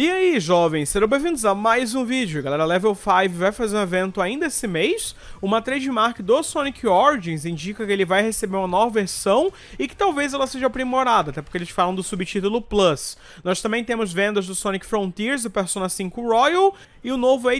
E aí, jovens, sejam bem-vindos a mais um vídeo. Galera, Level 5 vai fazer um evento ainda esse mês. Uma trademark do Sonic Origins indica que ele vai receber uma nova versão e que talvez ela seja aprimorada, até porque eles falam do subtítulo Plus. Nós também temos vendas do Sonic Frontiers, do Persona 5 Royal e o novo a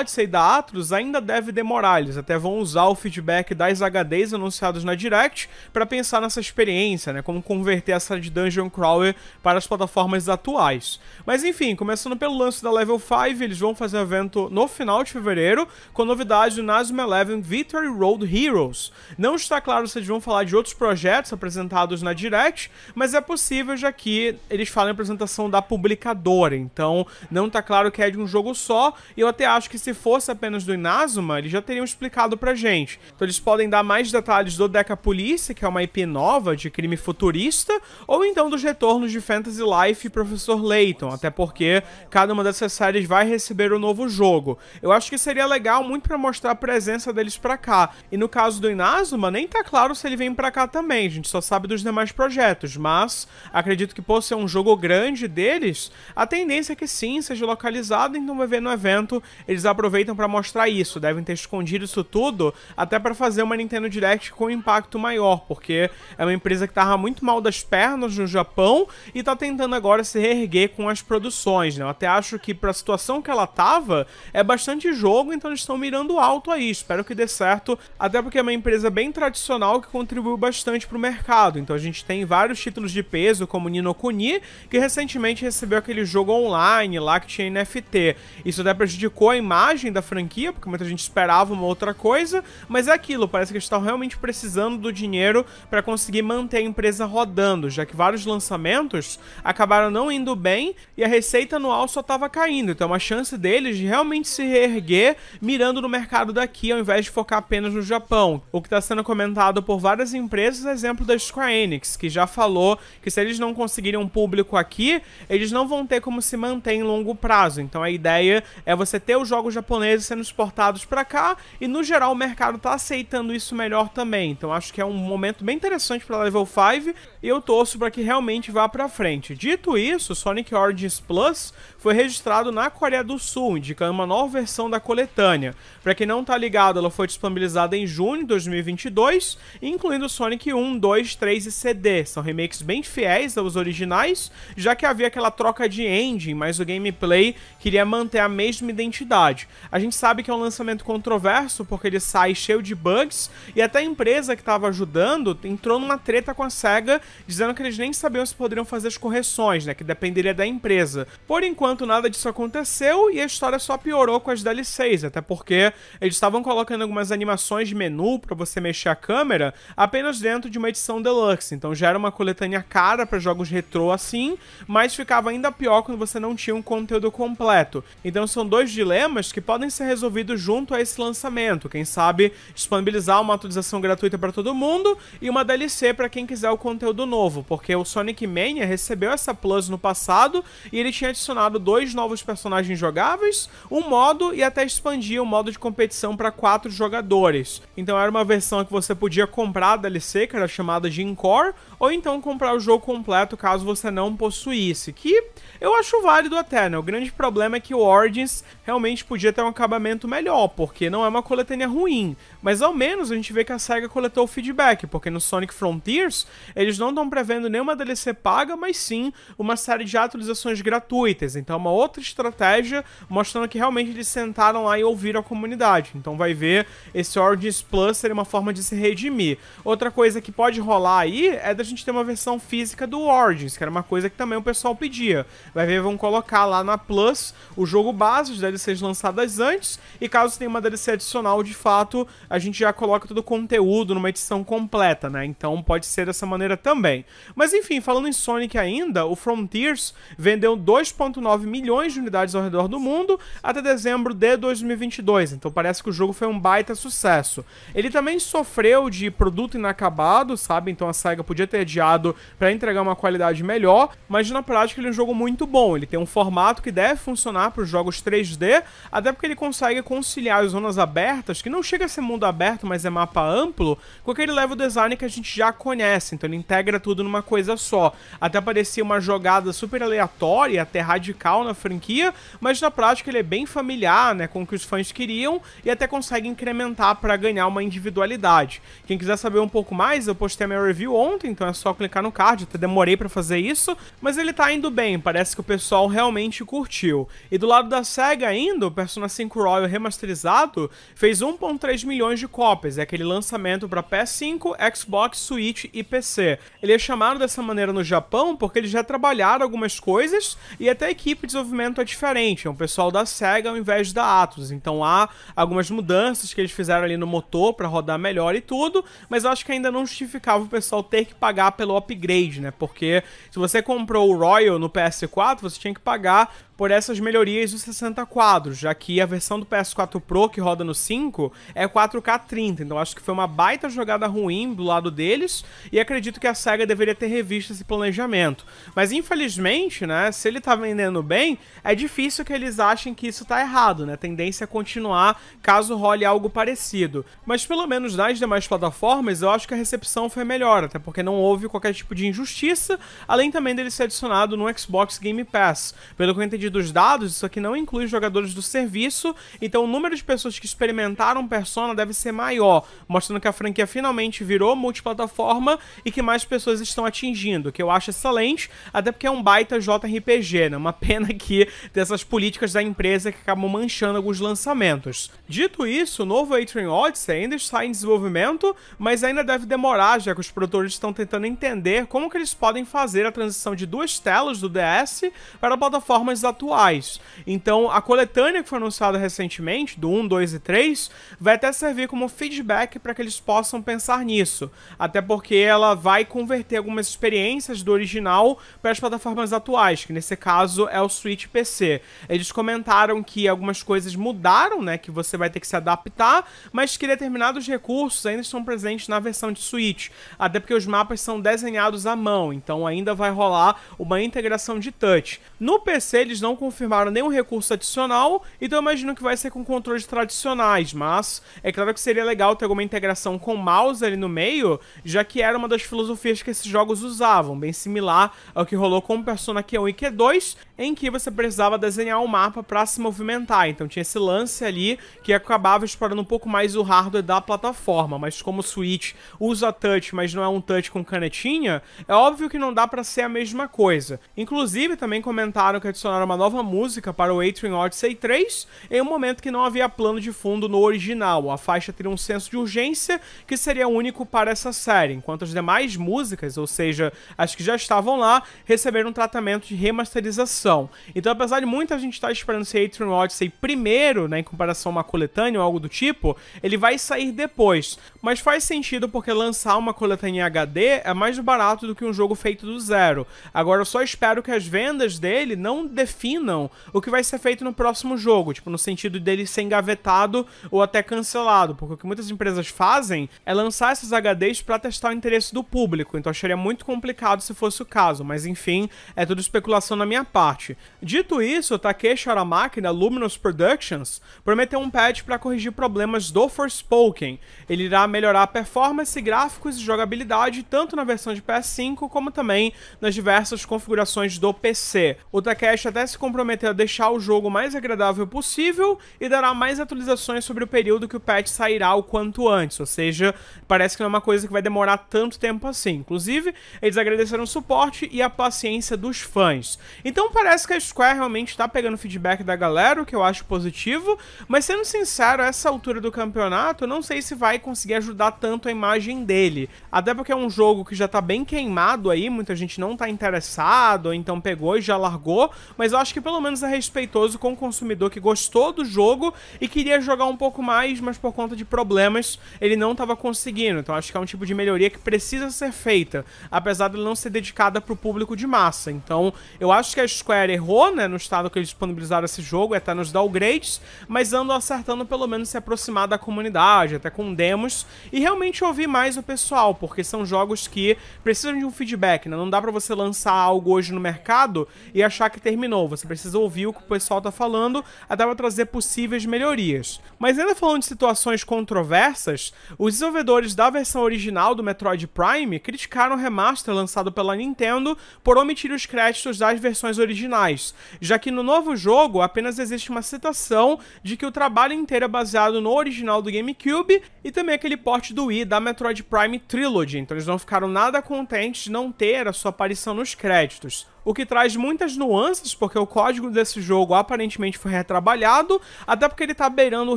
Odyssey da Atlus ainda deve demorar, eles até vão usar o feedback das HDs anunciados na Direct para pensar nessa experiência, né, como converter essa de Dungeon Crawler para as plataformas atuais. Mas enfim, começando pelo lance da Level 5, eles vão fazer evento no final de fevereiro, com novidades do Nasm Eleven Victory Road Heroes. Não está claro se eles vão falar de outros projetos apresentados na Direct, mas é possível já que eles falam em apresentação da publicadora, então não está claro que é de um jogo só, e eu até acho que se fosse apenas do Inazuma, eles já teriam explicado pra gente. Então eles podem dar mais detalhes do Deca Police, que é uma IP nova de crime futurista, ou então dos retornos de Fantasy Life e Professor Layton, até porque cada uma dessas séries vai receber um novo jogo. Eu acho que seria legal muito para mostrar a presença deles pra cá. E no caso do Inazuma, nem tá claro se ele vem pra cá também, a gente só sabe dos demais projetos, mas acredito que por ser um jogo grande deles, a tendência é que sim, seja localizado, então vai evento evento, eles aproveitam para mostrar isso. Devem ter escondido isso tudo até para fazer uma Nintendo Direct com impacto maior, porque é uma empresa que tava muito mal das pernas no Japão e tá tentando agora se reerguer com as produções, né? Eu até acho que para a situação que ela tava, é bastante jogo, então eles estão mirando alto aí. Espero que dê certo, até porque é uma empresa bem tradicional que contribuiu bastante pro mercado. Então a gente tem vários títulos de peso, como Nino Kuni, que recentemente recebeu aquele jogo online lá que tinha NFT. Isso até prejudicou a imagem da franquia, porque muita gente esperava uma outra coisa, mas é aquilo, parece que eles estão realmente precisando do dinheiro para conseguir manter a empresa rodando, já que vários lançamentos acabaram não indo bem e a receita anual só estava caindo, então é uma chance deles de realmente se reerguer mirando no mercado daqui ao invés de focar apenas no Japão, o que está sendo comentado por várias empresas, é exemplo da Square Enix, que já falou que se eles não conseguirem um público aqui, eles não vão ter como se manter em longo prazo, então a ideia é você ter os jogos japoneses sendo exportados para cá e no geral o mercado tá aceitando isso melhor também. Então acho que é um momento bem interessante para Level 5 e eu torço para que realmente vá para frente. Dito isso, Sonic Origins Plus foi registrado na Coreia do Sul, indicando uma nova versão da coletânea. Para quem não tá ligado, ela foi disponibilizada em junho de 2022, incluindo Sonic 1, 2, 3 e CD. São remakes bem fiéis aos originais, já que havia aquela troca de engine, mas o gameplay queria manter a mesma identidade. A gente sabe que é um lançamento controverso porque ele sai cheio de bugs e até a empresa que estava ajudando entrou numa treta com a SEGA dizendo que eles nem sabiam se poderiam fazer as correções, né, que dependeria da empresa. Por enquanto nada disso aconteceu e a história só piorou com as DLCs, até porque eles estavam colocando algumas animações de menu para você mexer a câmera apenas dentro de uma edição deluxe. Então já era uma coletânea cara para jogos retrô assim, mas ficava ainda pior quando você não tinha um conteúdo completo. Então são dois dilemas que podem ser resolvidos junto a esse lançamento. Quem sabe disponibilizar uma atualização gratuita para todo mundo e uma DLC para quem quiser o conteúdo novo, porque o Sonic Mania recebeu essa Plus no passado e ele tinha adicionado dois novos personagens jogáveis, um modo e até expandia o modo de competição para quatro jogadores. Então era uma versão que você podia comprar a DLC, que era chamada de Encore, ou então comprar o jogo completo caso você não possuísse, que eu acho válido até, né? O grande problema é que o Origins realmente podia ter um acabamento melhor, porque não é uma coletânea ruim, mas ao menos a gente vê que a SEGA coletou o feedback, porque no Sonic Frontiers eles não estão prevendo nenhuma DLC paga, mas sim uma série de atualizações gratuitas, então é uma outra estratégia mostrando que realmente eles sentaram lá e ouviram a comunidade então vai ver esse Origins Plus ser uma forma de se redimir. Outra coisa que pode rolar aí é da gente ter uma versão física do Origins, que era uma coisa que também o pessoal pedia. Vai ver, vão colocar lá na Plus o jogo base, as DLCs lançadas antes, e caso tenha uma DLC adicional, de fato, a gente já coloca todo o conteúdo numa edição completa, né? Então pode ser dessa maneira também. Mas enfim, falando em Sonic ainda, o Frontiers vendeu 2.9 milhões de unidades ao redor do mundo até dezembro de 2022. Então parece que o jogo foi um baita sucesso. Ele também sofreu de produto inacabado, sabe? Então a SEGA podia ter adiado para entregar uma qualidade melhor, mas na prática ele é um jogo muito bom. Ele tem um formato que deve funcionar para os jogos 3D, até porque ele consegue conciliar as zonas abertas, que não chega a ser mundo aberto, mas é mapa amplo, com aquele level design que a gente já conhece. Então ele integra tudo numa coisa só. Até parecia uma jogada super aleatória, até radical na franquia, mas na prática ele é bem familiar, né? Com o que os fãs queriam e até consegue incrementar para ganhar uma individualidade. Quem quiser saber um pouco mais, eu postei a minha review ontem, então é só clicar no card, até demorei para fazer isso, mas ele tá indo bem, parece que o pessoal realmente curtiu. E do lado da SEGA ainda, o Persona 5 Royal remasterizado fez 1.3 milhões de cópias, é aquele lançamento para PS5, Xbox, Switch e PC. Ele é chamado dessa maneira no Japão porque eles já trabalharam algumas coisas e até a equipe de desenvolvimento é diferente, é um pessoal da SEGA ao invés da Atos, então há algumas mudanças que eles fizeram ali no motor para rodar melhor e tudo, mas eu acho que ainda não justificava o pessoal ter que pagar pelo upgrade, né? Porque se você comprou o Royal no PS4, você tinha que pagar por essas melhorias dos 60 quadros, já que a versão do PS4 Pro que roda no 5 é 4K 30, então acho que foi uma baita jogada ruim do lado deles e acredito que a SEGA deveria ter revisto esse planejamento. Mas infelizmente, né, se ele tá vendendo bem, é difícil que eles achem que isso tá errado, né? A tendência é continuar caso role algo parecido. Mas pelo menos nas demais plataformas, eu acho que a recepção foi melhor, até porque não houve qualquer tipo de injustiça, além também dele ser adicionado no Xbox Game Pass. Pelo que eu entendi dividido os dados, isso aqui não inclui jogadores do serviço, então o número de pessoas que experimentaram Persona deve ser maior, mostrando que a franquia finalmente virou multiplataforma e que mais pessoas estão atingindo, que eu acho excelente, até porque é um baita JRPG, né? Uma pena que dessas políticas da empresa que acabam manchando alguns lançamentos. Dito isso, o novo Atrium Odyssey ainda está em desenvolvimento, mas ainda deve demorar, já que os produtores estão tentando entender como que eles podem fazer a transição de duas telas do DS para plataformas da atuais. Então, a coletânea que foi anunciada recentemente, do 1, 2 e 3, vai até servir como feedback para que eles possam pensar nisso. Até porque ela vai converter algumas experiências do original para as plataformas atuais, que nesse caso é o Switch PC. Eles comentaram que algumas coisas mudaram, né, que você vai ter que se adaptar, mas que determinados recursos ainda estão presentes na versão de Switch, até porque os mapas são desenhados à mão, então ainda vai rolar uma integração de touch. No PC eles não confirmaram nenhum recurso adicional, então eu imagino que vai ser com controles tradicionais, mas é claro que seria legal ter alguma integração com o mouse ali no meio, já que era uma das filosofias que esses jogos usavam, bem similar ao que rolou com Persona Q1 e Q2, em que você precisava desenhar um mapa para se movimentar, então tinha esse lance ali que acabava explorando um pouco mais o hardware da plataforma, mas como o Switch usa touch, mas não é um touch com canetinha, é óbvio que não dá para ser a mesma coisa. Inclusive, também comentaram que adicionaram uma uma nova música para o Atrium Odyssey 3 em um momento que não havia plano de fundo no original. A faixa teria um senso de urgência que seria único para essa série, enquanto as demais músicas, ou seja, as que já estavam lá, receberam um tratamento de remasterização. Então, apesar de muita gente estar tá esperando esse Atrium Odyssey primeiro, né, em comparação a uma coletânea ou algo do tipo, ele vai sair depois. Mas faz sentido porque lançar uma coletânea em HD é mais barato do que um jogo feito do zero. Agora, eu só espero que as vendas dele não definam definam o que vai ser feito no próximo jogo, tipo, no sentido dele ser engavetado ou até cancelado, porque o que muitas empresas fazem é lançar esses HDs para testar o interesse do público, então acharia muito complicado se fosse o caso, mas enfim, é tudo especulação na minha parte. Dito isso, Takeshi Aramaki, da Luminous Productions, prometeu um patch para corrigir problemas do Forspoken. Ele irá melhorar a performance, gráficos e jogabilidade tanto na versão de PS5 como também nas diversas configurações do PC. O Takeshi até se comprometeu a deixar o jogo mais agradável possível e dará mais atualizações sobre o período que o patch sairá o quanto antes, ou seja, parece que não é uma coisa que vai demorar tanto tempo assim. Inclusive, eles agradeceram o suporte e a paciência dos fãs. Então parece que a Square realmente está pegando feedback da galera, o que eu acho positivo, mas sendo sincero, a essa altura do campeonato, não sei se vai conseguir ajudar tanto a imagem dele. Até porque é um jogo que já tá bem queimado aí, muita gente não tá interessado, então pegou e já largou, mas eu acho que pelo menos é respeitoso com o consumidor que gostou do jogo e queria jogar um pouco mais, mas por conta de problemas ele não estava conseguindo. Então acho que é um tipo de melhoria que precisa ser feita, apesar de não ser dedicada para o público de massa. Então eu acho que a Square errou, né, no estado que eles disponibilizaram esse jogo, é até nos downgrades, mas andam acertando pelo menos se aproximar da comunidade, até com demos, e realmente ouvir mais o pessoal, porque são jogos que precisam de um feedback, né? Não dá para você lançar algo hoje no mercado e achar que terminou você precisa ouvir o que o pessoal tá falando até para trazer possíveis melhorias. Mas ainda falando de situações controversas, os desenvolvedores da versão original do Metroid Prime criticaram o remaster lançado pela Nintendo por omitir os créditos das versões originais, já que no novo jogo apenas existe uma citação de que o trabalho inteiro é baseado no original do GameCube e também aquele porte do Wii da Metroid Prime Trilogy, então eles não ficaram nada contentes de não ter a sua aparição nos créditos o que traz muitas nuances, porque o código desse jogo aparentemente foi retrabalhado, até porque ele tá beirando o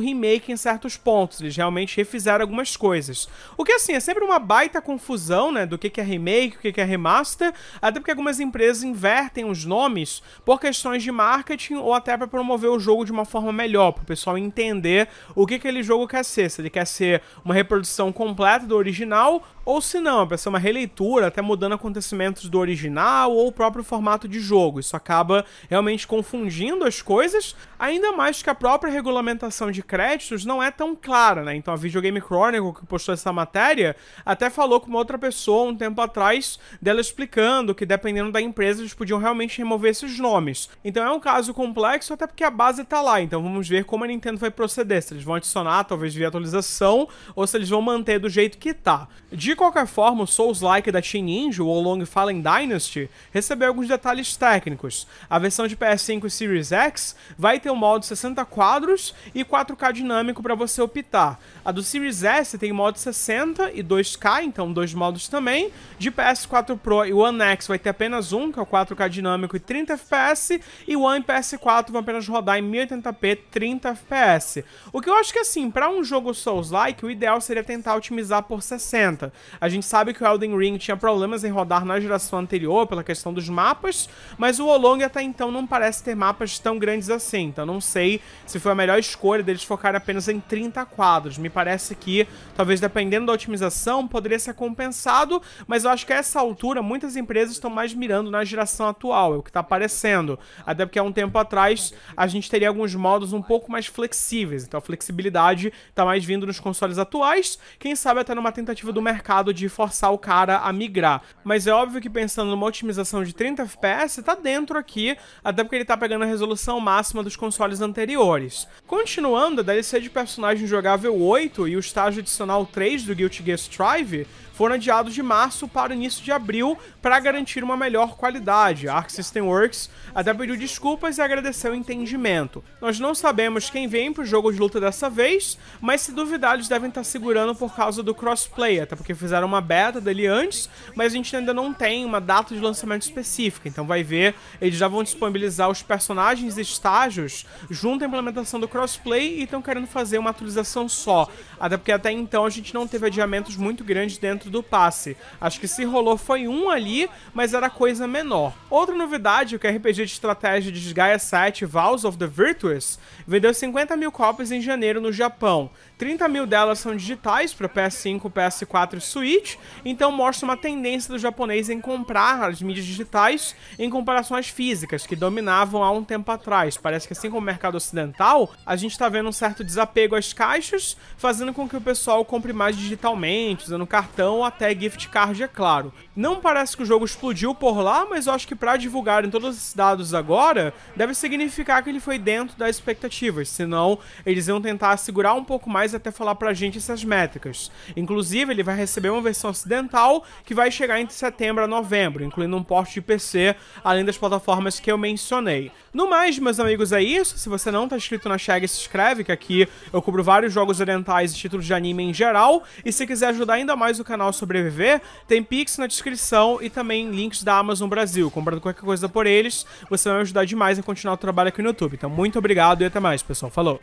remake em certos pontos, eles realmente refizeram algumas coisas. O que, assim, é sempre uma baita confusão, né, do que, que é remake, o que, que é remaster, até porque algumas empresas invertem os nomes por questões de marketing ou até para promover o jogo de uma forma melhor, para o pessoal entender o que aquele jogo quer ser, se ele quer ser uma reprodução completa do original ou se não, para ser uma releitura, até mudando acontecimentos do original ou o próprio formato formato de jogo. Isso acaba realmente confundindo as coisas, ainda mais que a própria regulamentação de créditos não é tão clara, né? Então a Videogame Chronicle, que postou essa matéria, até falou com uma outra pessoa um tempo atrás dela explicando que dependendo da empresa eles podiam realmente remover esses nomes. Então é um caso complexo, até porque a base tá lá, então vamos ver como a Nintendo vai proceder, se eles vão adicionar, talvez via atualização, ou se eles vão manter do jeito que tá. De qualquer forma, o Souls-like da Teen Ninja, ou Long Fallen Dynasty, recebeu alguns detalhes técnicos. A versão de PS5 e Series X vai ter um modo 60 quadros e 4K dinâmico para você optar. A do Series S tem modo 60 e 2K, então dois modos também. De PS4 Pro e One X vai ter apenas um, que é o 4K dinâmico e 30 FPS, e o One e PS4 vão apenas rodar em 1080p 30 FPS. O que eu acho que assim, para um jogo Souls-like, o ideal seria tentar otimizar por 60. A gente sabe que o Elden Ring tinha problemas em rodar na geração anterior pela questão dos mapas, mapas, mas o Olong até então não parece ter mapas tão grandes assim, então não sei se foi a melhor escolha deles focar apenas em 30 quadros. Me parece que, talvez dependendo da otimização, poderia ser compensado, mas eu acho que a essa altura muitas empresas estão mais mirando na geração atual, é o que está aparecendo. Até porque há um tempo atrás a gente teria alguns modos um pouco mais flexíveis, então a flexibilidade está mais vindo nos consoles atuais, quem sabe até numa tentativa do mercado de forçar o cara a migrar. Mas é óbvio que pensando numa otimização de 30 FPS, está dentro aqui, até porque ele está pegando a resolução máxima dos consoles anteriores. Continuando, a DLC de personagem jogável 8 e o estágio adicional 3 do Guilty Gear Strive foram adiados de março para o início de abril para garantir uma melhor qualidade. A Arc System Works até pediu desculpas e agradeceu o entendimento. Nós não sabemos quem vem para o jogo de luta dessa vez, mas se duvidar eles devem estar tá segurando por causa do crossplay, até porque fizeram uma beta dele antes, mas a gente ainda não tem uma data de lançamento específica, então vai ver, eles já vão disponibilizar os personagens e estágios junto à implementação do crossplay e estão querendo fazer uma atualização só, até porque até então a gente não teve adiamentos muito grandes dentro momento do passe. Acho que se rolou foi um ali, mas era coisa menor. Outra novidade, que o é RPG de estratégia de Gaia 7, Vows of the Virtuous, vendeu 50 mil cópias em janeiro no Japão. 30 mil delas são digitais para PS5, PS4 e Switch, então mostra uma tendência do japonês em comprar as mídias digitais em comparação às físicas, que dominavam há um tempo atrás. Parece que assim como o mercado ocidental, a gente está vendo um certo desapego às caixas, fazendo com que o pessoal compre mais digitalmente, usando cartão até gift card, é claro. Não parece que o jogo explodiu por lá, mas eu acho que para divulgarem todos esses dados agora, deve significar que ele foi dentro das expectativas, senão eles iam tentar segurar um pouco mais até falar pra gente essas métricas. Inclusive, ele vai receber uma versão ocidental que vai chegar entre setembro a novembro, incluindo um porte de PC, além das plataformas que eu mencionei. No mais, meus amigos, é isso. Se você não tá inscrito na Chega, se inscreve, que aqui eu cubro vários jogos orientais e títulos de anime em geral. E se quiser ajudar ainda mais o canal, canal Sobreviver, tem Pix na descrição e também links da Amazon Brasil. Comprando qualquer coisa por eles, você vai me ajudar demais a continuar o trabalho aqui no YouTube. Então, muito obrigado e até mais, pessoal. Falou!